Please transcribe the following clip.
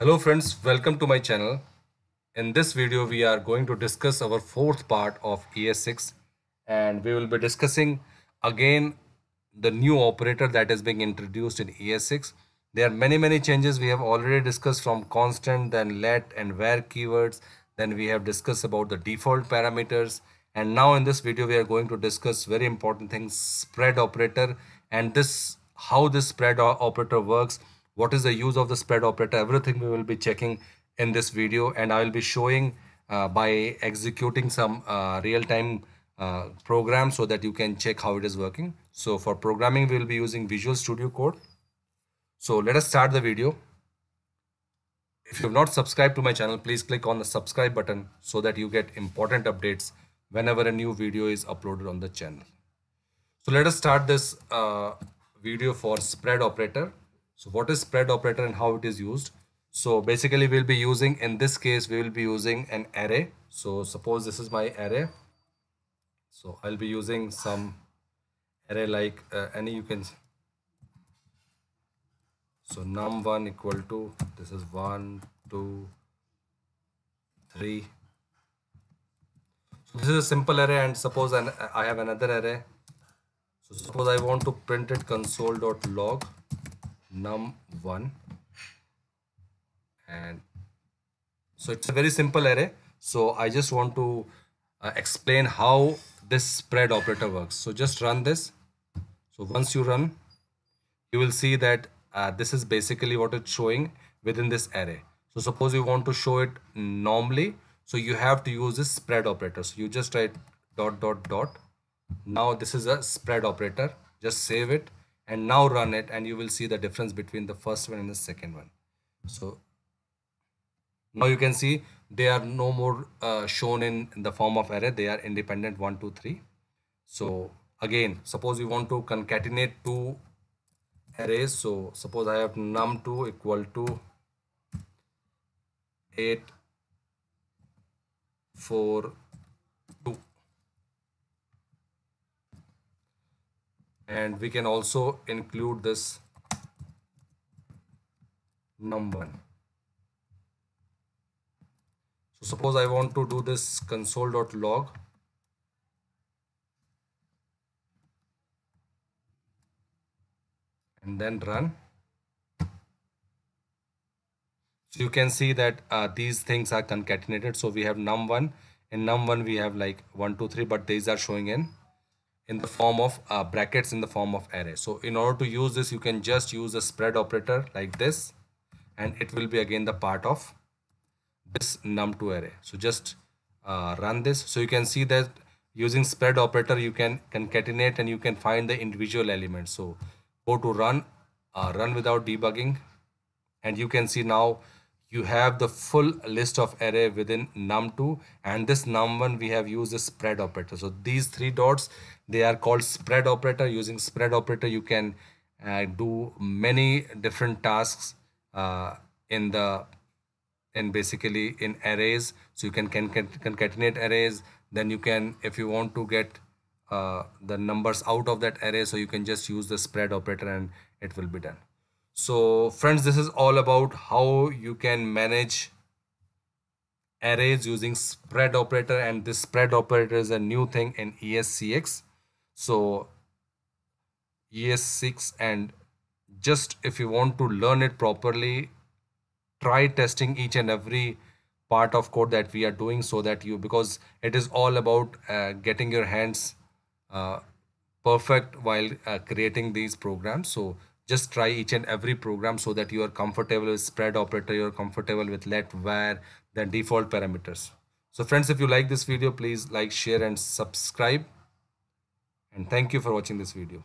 Hello friends, welcome to my channel. In this video, we are going to discuss our fourth part of ES6 and we will be discussing again the new operator that is being introduced in ES6. There are many, many changes we have already discussed from constant, then let and where keywords. Then we have discussed about the default parameters. And now in this video, we are going to discuss very important things, spread operator and this how this spread operator works what is the use of the spread operator, everything we will be checking in this video and I will be showing uh, by executing some uh, real-time uh, program so that you can check how it is working. So for programming, we will be using Visual Studio Code. So let us start the video. If you have not subscribed to my channel, please click on the subscribe button so that you get important updates whenever a new video is uploaded on the channel. So let us start this uh, video for spread operator. So what is spread operator and how it is used? So basically we'll be using, in this case, we will be using an array. So suppose this is my array. So I'll be using some array like uh, any you can. So num1 equal to, this is one two three. So this is a simple array and suppose an, I have another array. So suppose I want to print it console.log num1 and so it's a very simple array so i just want to uh, explain how this spread operator works so just run this so once you run you will see that uh, this is basically what it's showing within this array so suppose you want to show it normally so you have to use this spread operator so you just write dot dot dot now this is a spread operator just save it and now run it and you will see the difference between the first one and the second one. So now you can see they are no more uh, shown in, in the form of array. They are independent one, two, three. So again, suppose you want to concatenate two arrays. So suppose I have num2 equal to 8, 4, 2. and we can also include this num1 so suppose i want to do this console.log and then run so you can see that uh, these things are concatenated so we have num1 in num1 we have like 1 2 3 but these are showing in in the form of uh, brackets in the form of array. So in order to use this, you can just use a spread operator like this and it will be again the part of this num2 array. So just uh, run this. So you can see that using spread operator, you can concatenate and you can find the individual elements. So go to run, uh, run without debugging and you can see now you have the full list of array within num2 and this num1 we have used the spread operator so these three dots they are called spread operator using spread operator you can uh, do many different tasks uh, in the in basically in arrays so you can, can concatenate arrays then you can if you want to get uh, the numbers out of that array so you can just use the spread operator and it will be done so friends, this is all about how you can manage arrays using spread operator and this spread operator is a new thing in ESCX. So ES6 and just if you want to learn it properly, try testing each and every part of code that we are doing so that you because it is all about uh, getting your hands uh, perfect while uh, creating these programs. So just try each and every program so that you are comfortable with spread operator you're comfortable with let where the default parameters so friends if you like this video please like share and subscribe and thank you for watching this video